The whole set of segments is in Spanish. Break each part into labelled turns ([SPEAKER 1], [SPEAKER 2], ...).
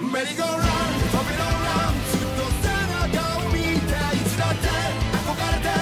[SPEAKER 1] merry go run.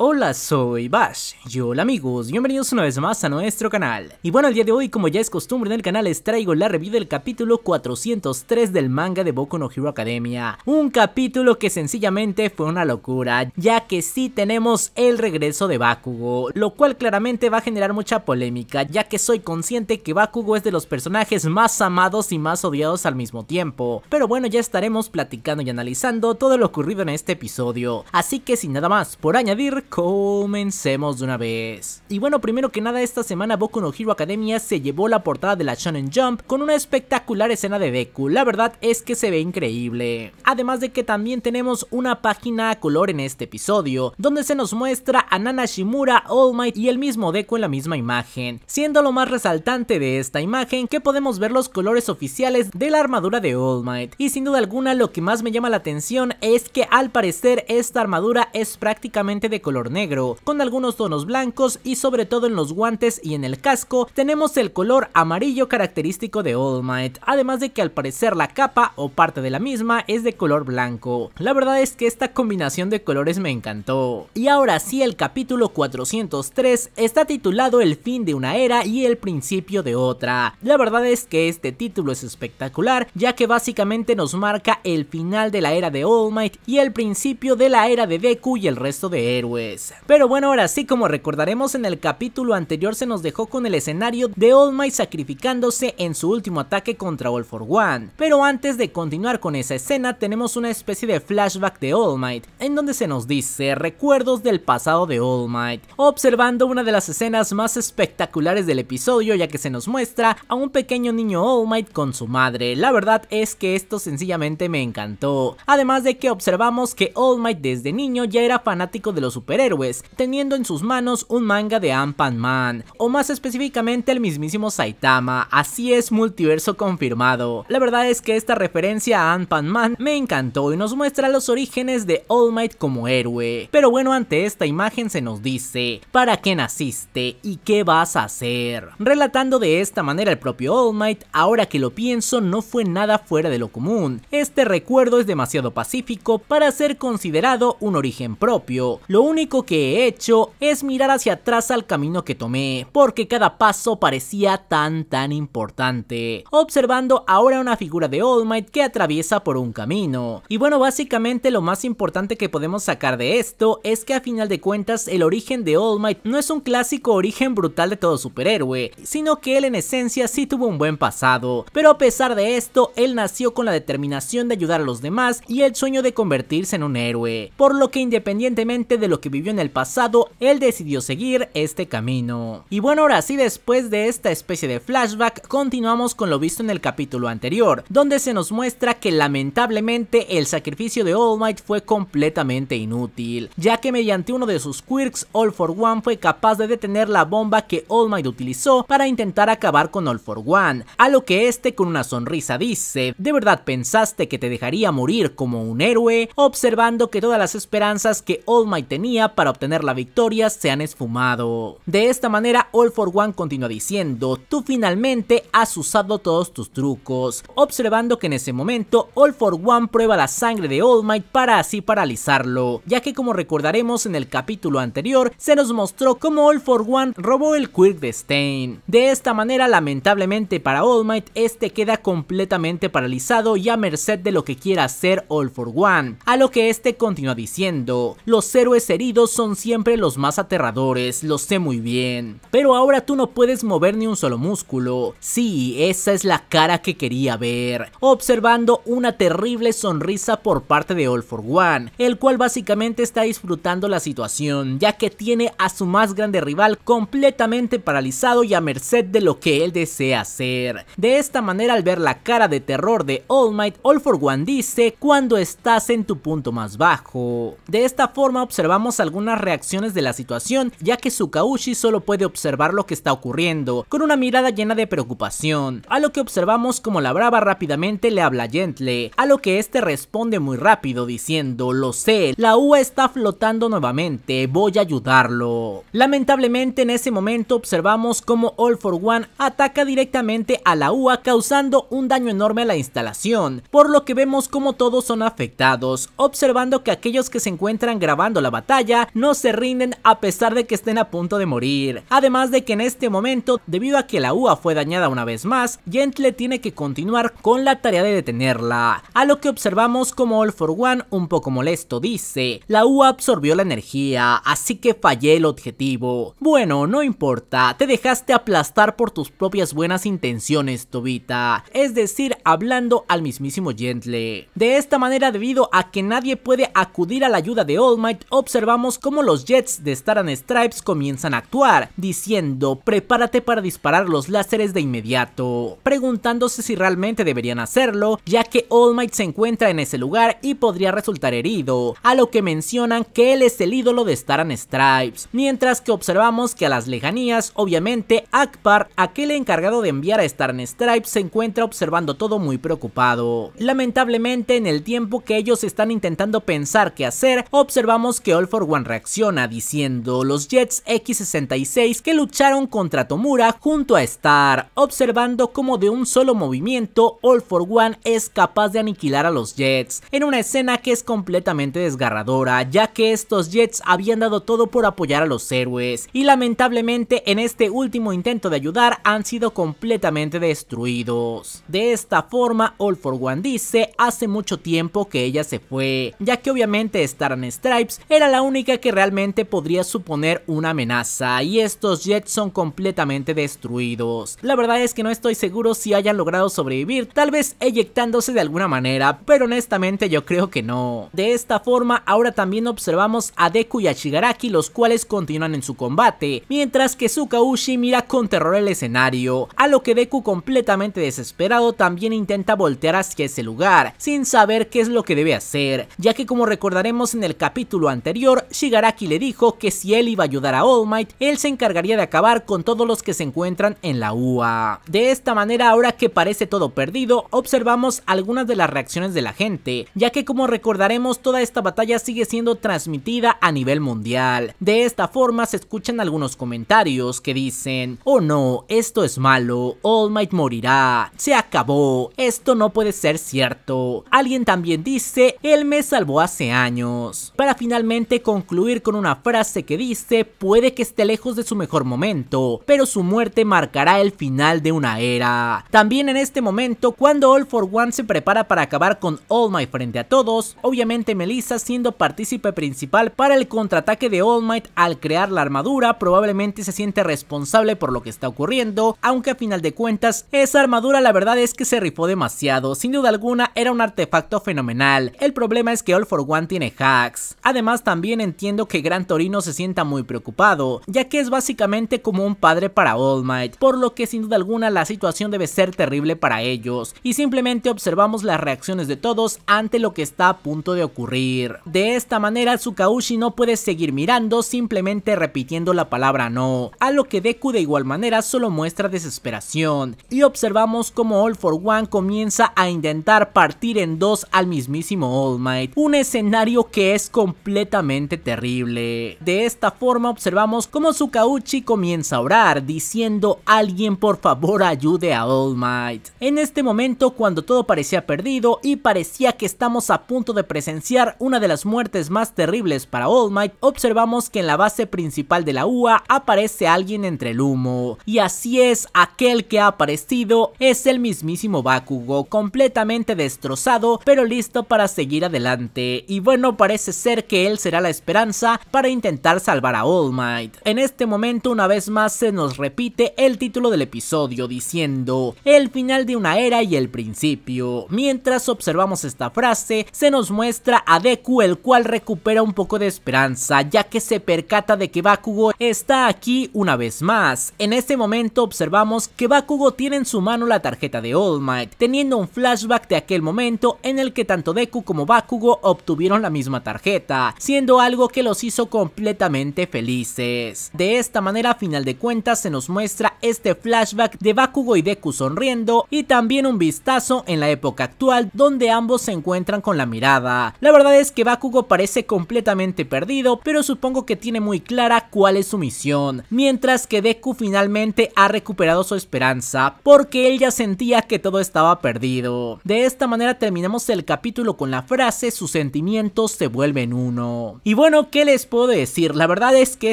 [SPEAKER 1] Hola, soy Bash. Y hola amigos, bienvenidos una vez más a nuestro canal. Y bueno, el día de hoy, como ya es costumbre en el canal, les traigo la review del capítulo 403 del manga de Boku no Hero Academia. Un capítulo que sencillamente fue una locura, ya que sí tenemos el regreso de Bakugo, lo cual claramente va a generar mucha polémica, ya que soy consciente que Bakugo es de los personajes más amados y más odiados al mismo tiempo. Pero bueno, ya estaremos platicando y analizando todo lo ocurrido en este episodio. Así que sin nada más por añadir, comencemos de una vez. Y bueno, primero que nada, esta semana Boku no Hero Academia se llevó la portada de la Shonen Jump con una espectacular escena de Deku, la verdad es que se ve increíble. Además de que también tenemos una página a color en este episodio, donde se nos muestra a Nana Shimura, All Might y el mismo Deku en la misma imagen, siendo lo más resaltante de esta imagen que podemos ver los colores oficiales de la armadura de All Might. Y sin duda alguna lo que más me llama la atención es que al parecer esta armadura es prácticamente de color negro, con algunos tonos blancos y sobre todo en los guantes y en el casco tenemos el color amarillo característico de All Might, además de que al parecer la capa o parte de la misma es de color blanco. La verdad es que esta combinación de colores me encantó. Y ahora sí el capítulo 403 está titulado El fin de una era y el principio de otra. La verdad es que este título es espectacular ya que básicamente nos marca el final de la era de All Might y el principio de la era de Deku y el resto de héroes. Pero bueno, ahora sí, como recordaremos en el capítulo anterior se nos dejó con el escenario de All Might sacrificándose en su último ataque contra All For One. Pero antes de continuar con esa escena tenemos una especie de flashback de All Might, en donde se nos dice recuerdos del pasado de All Might, observando una de las escenas más espectaculares del episodio ya que se nos muestra a un pequeño niño All Might con su madre. La verdad es que esto sencillamente me encantó. Además de que observamos que All Might desde niño ya era fanático de los super héroes teniendo en sus manos un manga de Ampan Man, o más específicamente el mismísimo Saitama, así es multiverso confirmado. La verdad es que esta referencia a Ampan Man me encantó y nos muestra los orígenes de All Might como héroe. Pero bueno, ante esta imagen se nos dice, ¿para qué naciste y qué vas a hacer? Relatando de esta manera el propio All Might, ahora que lo pienso no fue nada fuera de lo común. Este recuerdo es demasiado pacífico para ser considerado un origen propio. Lo único que he hecho es mirar hacia atrás al camino que tomé, porque cada paso parecía tan tan importante, observando ahora una figura de All Might que atraviesa por un camino. Y bueno, básicamente lo más importante que podemos sacar de esto es que a final de cuentas el origen de All Might no es un clásico origen brutal de todo superhéroe, sino que él en esencia sí tuvo un buen pasado, pero a pesar de esto, él nació con la determinación de ayudar a los demás y el sueño de convertirse en un héroe, por lo que independientemente de lo que en el pasado, él decidió seguir este camino. Y bueno, ahora sí, después de esta especie de flashback, continuamos con lo visto en el capítulo anterior, donde se nos muestra que lamentablemente el sacrificio de All Might fue completamente inútil, ya que mediante uno de sus quirks, All for One fue capaz de detener la bomba que All Might utilizó para intentar acabar con All for One, a lo que este con una sonrisa dice, ¿de verdad pensaste que te dejaría morir como un héroe? Observando que todas las esperanzas que All Might tenía para obtener la victoria se han esfumado. De esta manera, All for One continúa diciendo, tú finalmente has usado todos tus trucos, observando que en ese momento All for One prueba la sangre de All Might para así paralizarlo, ya que como recordaremos en el capítulo anterior, se nos mostró cómo All for One robó el Quirk de Stain, De esta manera, lamentablemente para All Might, este queda completamente paralizado y a merced de lo que quiera hacer All for One, a lo que este continúa diciendo, los héroes heridos son siempre los más aterradores, lo sé muy bien. Pero ahora tú no puedes mover ni un solo músculo. Sí, esa es la cara que quería ver, observando una terrible sonrisa por parte de All for One, el cual básicamente está disfrutando la situación, ya que tiene a su más grande rival completamente paralizado y a merced de lo que él desea hacer. De esta manera, al ver la cara de terror de All Might, All for One dice, cuando estás en tu punto más bajo. De esta forma observamos algunas reacciones de la situación, ya que Sukaushi solo puede observar lo que está ocurriendo, con una mirada llena de preocupación, a lo que observamos como la brava rápidamente le habla Gentle, a lo que este responde muy rápido diciendo, lo sé, la UA está flotando nuevamente, voy a ayudarlo. Lamentablemente en ese momento observamos como All for One ataca directamente a la UA causando un daño enorme a la instalación, por lo que vemos como todos son afectados, observando que aquellos que se encuentran grabando la batalla no se rinden a pesar de que estén a punto de morir. Además de que en este momento, debido a que la UA fue dañada una vez más, Gentle tiene que continuar con la tarea de detenerla. A lo que observamos como All for One, un poco molesto, dice, la UA absorbió la energía, así que fallé el objetivo. Bueno, no importa, te dejaste aplastar por tus propias buenas intenciones, Tobita. Es decir, hablando al mismísimo Gentle. De esta manera, debido a que nadie puede acudir a la ayuda de All Might, observamos como cómo los jets de Star and Stripes comienzan a actuar, diciendo prepárate para disparar los láseres de inmediato, preguntándose si realmente deberían hacerlo, ya que All Might se encuentra en ese lugar y podría resultar herido, a lo que mencionan que él es el ídolo de Star Stripes, mientras que observamos que a las lejanías, obviamente, Akpar aquel encargado de enviar a Star Stripes, se encuentra observando todo muy preocupado. Lamentablemente, en el tiempo que ellos están intentando pensar qué hacer, observamos que All for reacciona diciendo los Jets X-66 que lucharon contra Tomura junto a Star, observando como de un solo movimiento All for One es capaz de aniquilar a los Jets, en una escena que es completamente desgarradora, ya que estos Jets habían dado todo por apoyar a los héroes, y lamentablemente en este último intento de ayudar han sido completamente destruidos. De esta forma, All for One dice, hace mucho tiempo que ella se fue, ya que obviamente Star and Stripes era la única que realmente podría suponer una amenaza y estos jets son completamente destruidos. La verdad es que no estoy seguro si hayan logrado sobrevivir, tal vez eyectándose de alguna manera, pero honestamente yo creo que no. De esta forma ahora también observamos a Deku y a Shigaraki los cuales continúan en su combate, mientras que Tsukaushi mira con terror el escenario, a lo que Deku completamente desesperado también intenta voltear hacia ese lugar, sin saber qué es lo que debe hacer, ya que como recordaremos en el capítulo anterior, Shigaraki le dijo que si él iba a ayudar a All Might, él se encargaría de acabar con todos los que se encuentran en la UA. De esta manera, ahora que parece todo perdido, observamos algunas de las reacciones de la gente, ya que como recordaremos, toda esta batalla sigue siendo transmitida a nivel mundial. De esta forma se escuchan algunos comentarios que dicen, oh no, esto es malo, All Might morirá, se acabó, esto no puede ser cierto. Alguien también dice, él me salvó hace años. Para finalmente concluir con una frase que dice, puede que esté lejos de su mejor momento, pero su muerte marcará el final de una era. También en este momento, cuando All for One se prepara para acabar con All Might frente a todos, obviamente Melissa siendo partícipe principal para el contraataque de All Might al crear la armadura, probablemente se siente responsable por lo que está ocurriendo, aunque a final de cuentas, esa armadura la verdad es que se rifó demasiado, sin duda alguna era un artefacto fenomenal, el problema es que All for One tiene hacks. Además también entiendo que Gran Torino se sienta muy preocupado, ya que es básicamente como un padre para All Might, por lo que sin duda alguna la situación debe ser terrible para ellos, y simplemente observamos las reacciones de todos ante lo que está a punto de ocurrir. De esta manera Tsukaushi no puede seguir mirando simplemente repitiendo la palabra no, a lo que Deku de igual manera solo muestra desesperación, y observamos como All for One comienza a intentar partir en dos al mismísimo All Might, un escenario que es completamente terrible. De esta forma observamos cómo Sukauchi comienza a orar diciendo alguien por favor ayude a All Might. En este momento cuando todo parecía perdido y parecía que estamos a punto de presenciar una de las muertes más terribles para All Might, observamos que en la base principal de la UA aparece alguien entre el humo. Y así es, aquel que ha aparecido es el mismísimo Bakugo, completamente destrozado pero listo para seguir adelante. Y bueno, parece ser que él será la esperanza para intentar salvar a All Might. En este momento una vez más se nos repite el título del episodio diciendo el final de una era y el principio. Mientras observamos esta frase se nos muestra a Deku el cual recupera un poco de esperanza ya que se percata de que Bakugo está aquí una vez más. En este momento observamos que Bakugo tiene en su mano la tarjeta de All Might teniendo un flashback de aquel momento en el que tanto Deku como Bakugo obtuvieron la misma tarjeta siendo algo que los hizo completamente felices. De esta manera a final de cuentas se nos muestra este flashback de Bakugo y Deku sonriendo y también un vistazo en la época actual donde ambos se encuentran con la mirada. La verdad es que Bakugo parece completamente perdido pero supongo que tiene muy clara cuál es su misión, mientras que Deku finalmente ha recuperado su esperanza porque él ya sentía que todo estaba perdido. De esta manera terminamos el capítulo con la frase sus sentimientos se vuelven uno bueno, ¿qué les puedo decir? La verdad es que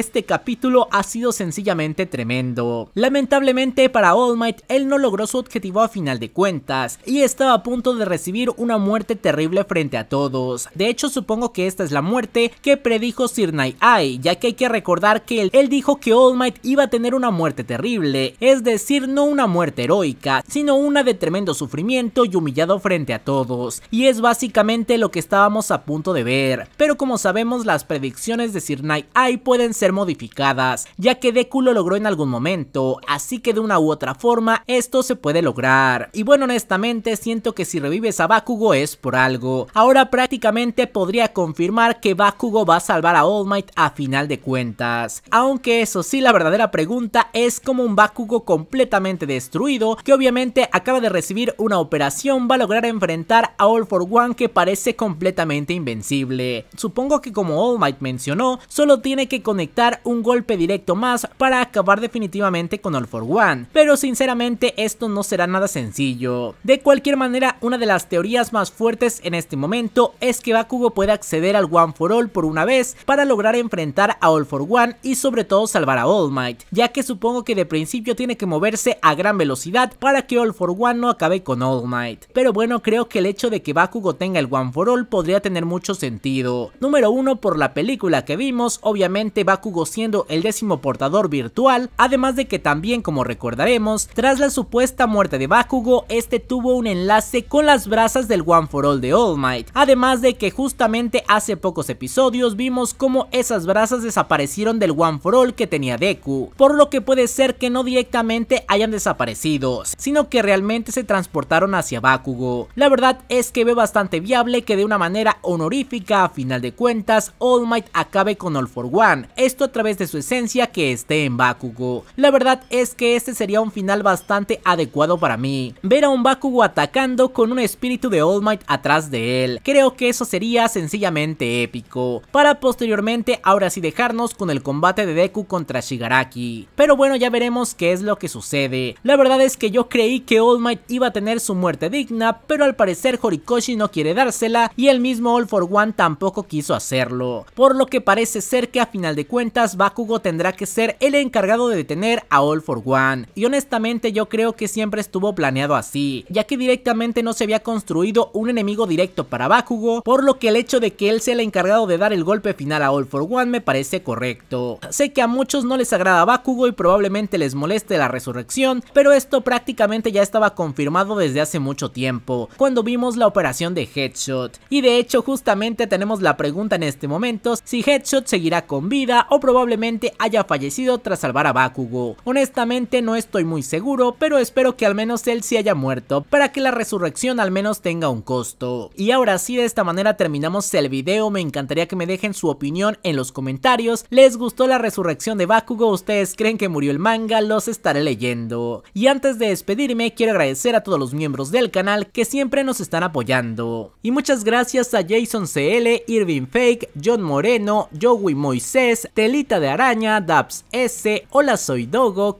[SPEAKER 1] este capítulo ha sido sencillamente tremendo. Lamentablemente para All Might, él no logró su objetivo a final de cuentas y estaba a punto de recibir una muerte terrible frente a todos. De hecho, supongo que esta es la muerte que predijo Sir Night ya que hay que recordar que él, él dijo que All Might iba a tener una muerte terrible, es decir, no una muerte heroica, sino una de tremendo sufrimiento y humillado frente a todos. Y es básicamente lo que estábamos a punto de ver. Pero como sabemos, la las predicciones de Sir Night hay pueden ser modificadas, ya que Deku lo logró en algún momento, así que de una u otra forma esto se puede lograr. Y bueno, honestamente siento que si revives a Bakugo es por algo. Ahora prácticamente podría confirmar que Bakugo va a salvar a All Might a final de cuentas. Aunque eso sí, la verdadera pregunta es como un Bakugo completamente destruido, que obviamente acaba de recibir una operación, va a lograr enfrentar a All for One que parece completamente invencible. Supongo que como All Might mencionó, solo tiene que conectar un golpe directo más para acabar definitivamente con All For One, pero sinceramente esto no será nada sencillo. De cualquier manera, una de las teorías más fuertes en este momento es que Bakugo puede acceder al One For All por una vez para lograr enfrentar a All For One y sobre todo salvar a All Might, ya que supongo que de principio tiene que moverse a gran velocidad para que All For One no acabe con All Might. Pero bueno, creo que el hecho de que Bakugo tenga el One For All podría tener mucho sentido. Número 1 por la película que vimos, obviamente Bakugo siendo el décimo portador virtual, además de que también como recordaremos, tras la supuesta muerte de Bakugo, este tuvo un enlace con las brasas del One for All de All Might, además de que justamente hace pocos episodios vimos como esas brasas desaparecieron del One for All que tenía Deku, por lo que puede ser que no directamente hayan desaparecido, sino que realmente se transportaron hacia Bakugo. La verdad es que ve bastante viable que de una manera honorífica a final de cuentas All Might acabe con All for One, esto a través de su esencia que esté en Bakugo. La verdad es que este sería un final bastante adecuado para mí, ver a un Bakugo atacando con un espíritu de All Might atrás de él, creo que eso sería sencillamente épico, para posteriormente ahora sí dejarnos con el combate de Deku contra Shigaraki, pero bueno ya veremos qué es lo que sucede, la verdad es que yo creí que All Might iba a tener su muerte digna, pero al parecer Horikoshi no quiere dársela y el mismo All for One tampoco quiso hacerlo por lo que parece ser que a final de cuentas Bakugo tendrá que ser el encargado de detener a All for One, y honestamente yo creo que siempre estuvo planeado así, ya que directamente no se había construido un enemigo directo para Bakugo, por lo que el hecho de que él sea el encargado de dar el golpe final a All for One me parece correcto. Sé que a muchos no les agrada Bakugo y probablemente les moleste la resurrección, pero esto prácticamente ya estaba confirmado desde hace mucho tiempo, cuando vimos la operación de Headshot. Y de hecho justamente tenemos la pregunta en este momento momentos si Headshot seguirá con vida o probablemente haya fallecido tras salvar a Bakugo. Honestamente no estoy muy seguro, pero espero que al menos él se sí haya muerto para que la resurrección al menos tenga un costo. Y ahora sí, de esta manera terminamos el video, me encantaría que me dejen su opinión en los comentarios. ¿Les gustó la resurrección de Bakugo? ¿Ustedes creen que murió el manga? Los estaré leyendo. Y antes de despedirme, quiero agradecer a todos los miembros del canal que siempre nos están apoyando. Y muchas gracias a Jason CL, Irving Fake, John Moreno, Joey Moisés, Telita de Araña, Daps S, Hola Soy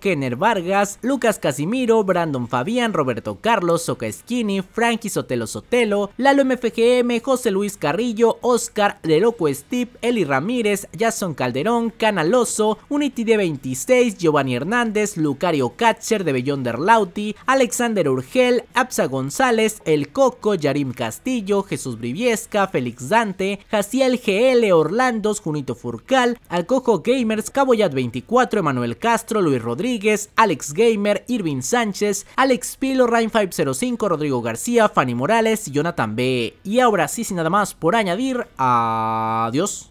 [SPEAKER 1] Kenner Vargas, Lucas Casimiro, Brandon Fabián, Roberto Carlos, Soca Skinny, Frankie Sotelo Sotelo, Lalo MFGM, José Luis Carrillo, Oscar, De Loco Steve, Eli Ramírez, Jason Calderón, Canaloso, Unity de 26, Giovanni Hernández, Lucario Catcher de Bellonderlauti, Lauti, Alexander Urgel, Absa González, El Coco, Yarim Castillo, Jesús Briviesca, Félix Dante, Jaciel GL, le Orlandos, Junito Furcal, Alcojo Gamers, Caboyat 24, Emanuel Castro, Luis Rodríguez, Alex Gamer, Irving Sánchez, Alex Pilo, Rain 505, Rodrigo García, Fanny Morales Jonathan B. Y ahora sí, sin nada más por añadir, adiós.